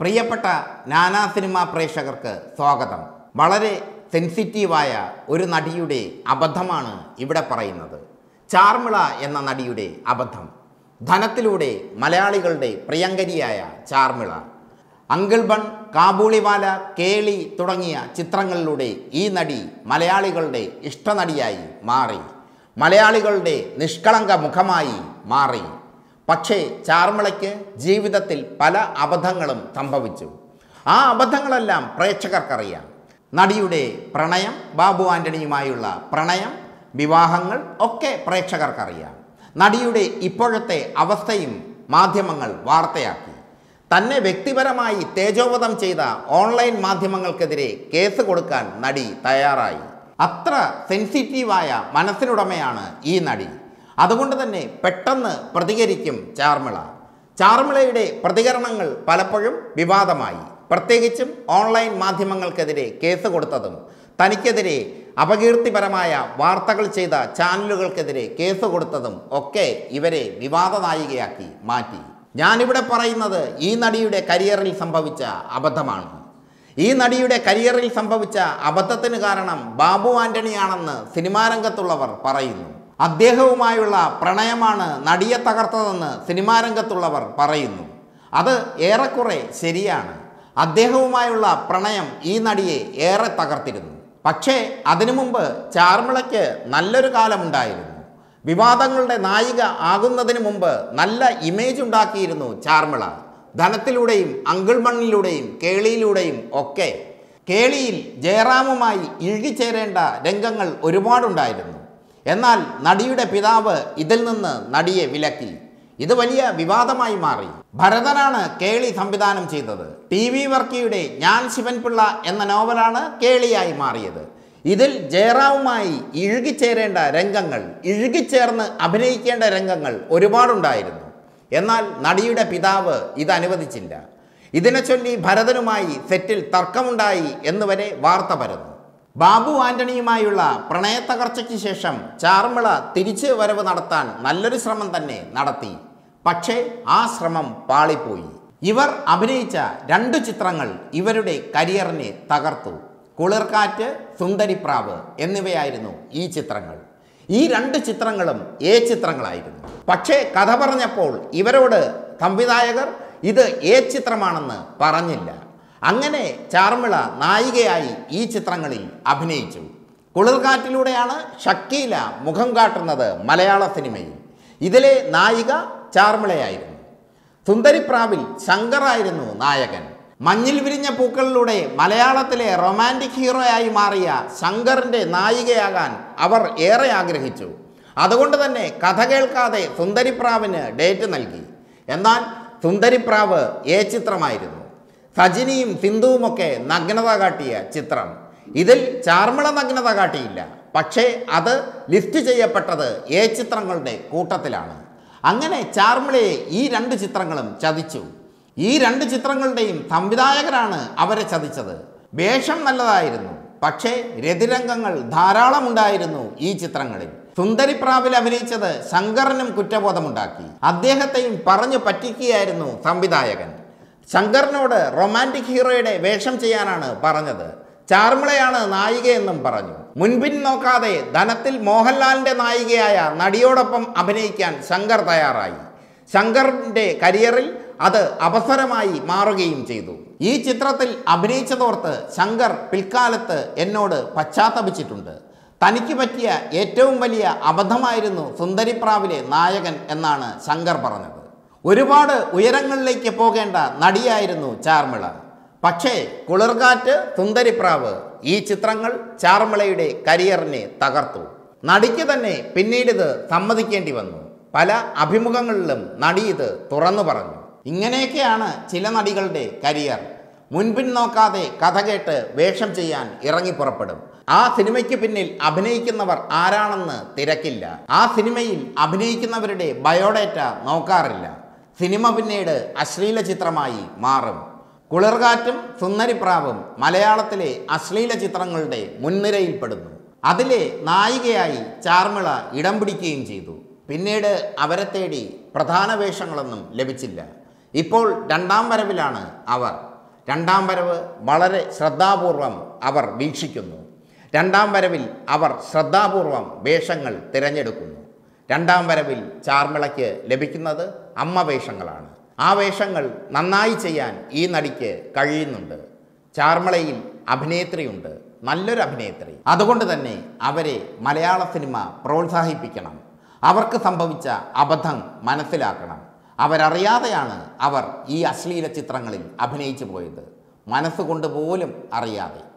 പ്രിയപ്പെട്ട നാനാ സിനിമാ പ്രേക്ഷകർക്ക് സ്വാഗതം വളരെ സെൻസിറ്റീവായ ഒരു നടിയുടെ അബദ്ധമാണ് ഇവിടെ പറയുന്നത് ചാർമിള എന്ന നടിയുടെ അബദ്ധം ധനത്തിലൂടെ മലയാളികളുടെ പ്രിയങ്കരിയായ ചാർമിള അങ്കിൾ ബൺ കാബൂളിവാല കേളി തുടങ്ങിയ ചിത്രങ്ങളിലൂടെ ഈ നടി മലയാളികളുടെ ഇഷ്ടനടിയായി മാറി മലയാളികളുടെ നിഷ്കളങ്ക മുഖമായി മാറി പക്ഷേ ചാർമിളയ്ക്ക് ജീവിതത്തിൽ പല അബദ്ധങ്ങളും സംഭവിച്ചു ആ അബദ്ധങ്ങളെല്ലാം പ്രേക്ഷകർക്കറിയാം നടിയുടെ പ്രണയം ബാബു ആൻ്റണിയുമായുള്ള പ്രണയം വിവാഹങ്ങൾ ഒക്കെ പ്രേക്ഷകർക്കറിയാം നടിയുടെ ഇപ്പോഴത്തെ അവസ്ഥയും മാധ്യമങ്ങൾ വാർത്തയാക്കി തന്നെ വ്യക്തിപരമായി തേജോവധം ചെയ്ത ഓൺലൈൻ മാധ്യമങ്ങൾക്കെതിരെ കേസ് കൊടുക്കാൻ നടി തയ്യാറായി അത്ര സെൻസിറ്റീവായ മനസ്സിനുടമയാണ് ഈ നടി അതുകൊണ്ട് തന്നെ പെട്ടെന്ന് പ്രതികരിക്കും ചാർമിള ചാർമിളയുടെ പ്രതികരണങ്ങൾ പലപ്പോഴും വിവാദമായി പ്രത്യേകിച്ചും ഓൺലൈൻ മാധ്യമങ്ങൾക്കെതിരെ കേസ് കൊടുത്തതും തനിക്കെതിരെ അപകീർത്തിപരമായ വാർത്തകൾ ചെയ്ത ചാനലുകൾക്കെതിരെ കേസ് കൊടുത്തതും ഒക്കെ ഇവരെ വിവാദ നായികയാക്കി മാറ്റി ഞാനിവിടെ പറയുന്നത് ഈ നടിയുടെ കരിയറിൽ സംഭവിച്ച അബദ്ധമാണ് ഈ നടിയുടെ കരിയറിൽ സംഭവിച്ച അബദ്ധത്തിന് കാരണം ബാബു ആന്റണിയാണെന്ന് സിനിമാരംഗത്തുള്ളവർ പറയുന്നു അദ്ദേഹവുമായുള്ള പ്രണയമാണ് നടിയെ തകർത്തതെന്ന് സിനിമാരംഗത്തുള്ളവർ പറയുന്നു അത് ഏറെക്കുറെ ശരിയാണ് അദ്ദേഹവുമായുള്ള പ്രണയം ഈ നടിയെ ഏറെ തകർത്തിരുന്നു പക്ഷേ അതിനു മുമ്പ് ചാർമിളയ്ക്ക് നല്ലൊരു കാലമുണ്ടായിരുന്നു വിവാദങ്ങളുടെ നായിക ആകുന്നതിന് മുമ്പ് നല്ല ഇമേജ് ഉണ്ടാക്കിയിരുന്നു ചാർമിള ധനത്തിലൂടെയും അങ്കിൾമണ്ണിലൂടെയും കേളിയിലൂടെയും ഒക്കെ കേളിയിൽ ജയറാമുമായി ഇഴുകിച്ചേരേണ്ട രംഗങ്ങൾ ഒരുപാടുണ്ടായിരുന്നു എന്നാൽ നടിയുടെ പിതാവ് ഇതിൽ നിന്ന് നടിയെ വിലക്കി ഇത് വലിയ വിവാദമായി മാറി ഭരതനാണ് കേളി സംവിധാനം ചെയ്തത് ടി വി വർക്കിയുടെ ഞാൻ ശിവൻപിള്ള എന്ന നോവലാണ് കേളിയായി മാറിയത് ഇതിൽ ജയറാവുമായി ഇഴുകിച്ചേരേണ്ട രംഗങ്ങൾ ഇഴുകിച്ചേർന്ന് അഭിനയിക്കേണ്ട രംഗങ്ങൾ ഒരുപാടുണ്ടായിരുന്നു എന്നാൽ നടിയുടെ പിതാവ് ഇത് അനുവദിച്ചില്ല ഇതിനെ ചൊല്ലി ഭരതനുമായി സെറ്റിൽ തർക്കമുണ്ടായി എന്നുവരെ വാർത്ത പരന്നു ബാബു ആന്റണിയുമായുള്ള പ്രണയത്തകർച്ചയ്ക്ക് ശേഷം ചാർമിള തിരിച്ചു വരവ് നടത്താൻ നല്ലൊരു ശ്രമം തന്നെ നടത്തി പക്ഷേ ആ ശ്രമം പാളിപ്പോയി ഇവർ അഭിനയിച്ച രണ്ട് ചിത്രങ്ങൾ ഇവരുടെ കരിയറിനെ തകർത്തു കുളിർക്കാറ്റ് സുന്ദരിപ്രാവ് എന്നിവയായിരുന്നു ഈ ചിത്രങ്ങൾ ഈ രണ്ട് ചിത്രങ്ങളും എ ചിത്രങ്ങളായിരുന്നു പക്ഷേ കഥ പറഞ്ഞപ്പോൾ ഇവരോട് സംവിധായകർ ഇത് എ ചിത്രമാണെന്ന് പറഞ്ഞില്ല അങ്ങനെ ചാർമിള നായികയായി ഈ ചിത്രങ്ങളിൽ അഭിനയിച്ചു കുളിർകാറ്റിലൂടെയാണ് ഷക്കീല മുഖം കാട്ടുന്നത് മലയാള സിനിമയിൽ ഇതിലെ നായിക ചാർമിളയായിരുന്നു സുന്ദരിപ്രാവിൽ ശങ്കറായിരുന്നു നായകൻ മഞ്ഞിൽ വിരിഞ്ഞ പൂക്കളിലൂടെ മലയാളത്തിലെ റൊമാൻറ്റിക് ഹീറോയായി മാറിയ ശങ്കറിൻ്റെ നായികയാകാൻ അവർ ഏറെ ആഗ്രഹിച്ചു അതുകൊണ്ട് തന്നെ കഥ കേൾക്കാതെ സുന്ദരിപ്രാവിന് ഡേറ്റ് നൽകി എന്നാൽ സുന്ദരിപ്രാവ് ഏ ചിത്രമായിരുന്നു തജിനിയും സിന്ധുവുമൊക്കെ നഗ്നത കാട്ടിയ ചിത്രം ഇതിൽ ചാർമള നഗ്നത കാട്ടിയില്ല പക്ഷേ അത് ലിസ്റ്റ് ചെയ്യപ്പെട്ടത് ഏ ചിത്രങ്ങളുടെ കൂട്ടത്തിലാണ് അങ്ങനെ ചാർമിളയെ ഈ രണ്ട് ചിത്രങ്ങളും ചതിച്ചു ഈ രണ്ട് ചിത്രങ്ങളുടെയും സംവിധായകരാണ് അവരെ ചതിച്ചത് വേഷം നല്ലതായിരുന്നു പക്ഷേ രതിരംഗങ്ങൾ ധാരാളമുണ്ടായിരുന്നു ഈ ചിത്രങ്ങളിൽ സുന്ദരിപ്രാവിൽ അഭിനയിച്ചത് ശങ്കറിനും കുറ്റബോധമുണ്ടാക്കി അദ്ദേഹത്തെയും പറഞ്ഞു പറ്റിക്കുകയായിരുന്നു സംവിധായകൻ ശങ്കറിനോട് റൊമാൻറ്റിക് ഹീറോയുടെ വേഷം ചെയ്യാനാണ് പറഞ്ഞത് ചാർമിളയാണ് നായികയെന്നും പറഞ്ഞു മുൻപിൻ നോക്കാതെ ധനത്തിൽ മോഹൻലാലിൻ്റെ നായികയായ നടിയോടൊപ്പം അഭിനയിക്കാൻ ശങ്കർ തയ്യാറായി ശങ്കറിൻ്റെ കരിയറിൽ അത് അവസരമായി മാറുകയും ചെയ്തു ഈ ചിത്രത്തിൽ അഭിനയിച്ചതോർത്ത് ശങ്കർ പിൽക്കാലത്ത് എന്നോട് പശ്ചാത്തപിച്ചിട്ടുണ്ട് തനിക്ക് പറ്റിയ ഏറ്റവും വലിയ അബദ്ധമായിരുന്നു സുന്ദരിപ്രാവിലെ നായകൻ എന്നാണ് ശങ്കർ പറഞ്ഞത് ഒരുപാട് ഉയരങ്ങളിലേക്ക് പോകേണ്ട നടിയായിരുന്നു ചാർമിള പക്ഷേ കുളിർകാറ്റ് തുന്തരിപ്രാവ് ഈ ചിത്രങ്ങൾ ചാർമിളയുടെ കരിയറിനെ തകർത്തു നടിക്ക് തന്നെ പിന്നീട് ഇത് സമ്മതിക്കേണ്ടി വന്നു പല അഭിമുഖങ്ങളിലും നടി ഇത് തുറന്നു പറഞ്ഞു ഇങ്ങനെയൊക്കെയാണ് ചില നടികളുടെ കരിയർ മുൻപിൻ നോക്കാതെ കഥ കേട്ട് വേഷം ചെയ്യാൻ ഇറങ്ങി പുറപ്പെടും ആ സിനിമയ്ക്ക് പിന്നിൽ അഭിനയിക്കുന്നവർ ആരാണെന്ന് തിരക്കില്ല ആ സിനിമയിൽ അഭിനയിക്കുന്നവരുടെ ബയോഡേറ്റ നോക്കാറില്ല സിനിമ പിന്നീട് അശ്ലീല ചിത്രമായി മാറും കുളിർകാറ്റും സുന്ദരിപ്രാവും മലയാളത്തിലെ അശ്ലീല ചിത്രങ്ങളുടെ മുൻനിരയിൽപ്പെടുന്നു അതിലെ നായികയായി ചാർമിള ഇടം പിടിക്കുകയും ചെയ്തു പിന്നീട് അവരെ തേടി പ്രധാന വേഷങ്ങളൊന്നും ലഭിച്ചില്ല ഇപ്പോൾ രണ്ടാം വരവിലാണ് അവർ രണ്ടാം വരവ് വളരെ ശ്രദ്ധാപൂർവം അവർ വീക്ഷിക്കുന്നു രണ്ടാം വരവിൽ അവർ ശ്രദ്ധാപൂർവം വേഷങ്ങൾ തിരഞ്ഞെടുക്കുന്നു രണ്ടാം വരവിൽ ചാർമിളയ്ക്ക് ലഭിക്കുന്നത് അമ്മ വേഷങ്ങളാണ് ആ വേഷങ്ങൾ നന്നായി ചെയ്യാൻ ഈ നടിക്ക് കഴിയുന്നുണ്ട് ചാർമിളയിൽ അഭിനേത്രിയുണ്ട് നല്ലൊരു അഭിനേത്രി അതുകൊണ്ട് തന്നെ അവരെ മലയാള സിനിമ പ്രോത്സാഹിപ്പിക്കണം അവർക്ക് സംഭവിച്ച അബദ്ധം മനസ്സിലാക്കണം അവരറിയാതെയാണ് അവർ ഈ അശ്ലീല ചിത്രങ്ങളിൽ അഭിനയിച്ചു പോയത് മനസ്സുകൊണ്ട് പോലും അറിയാതെ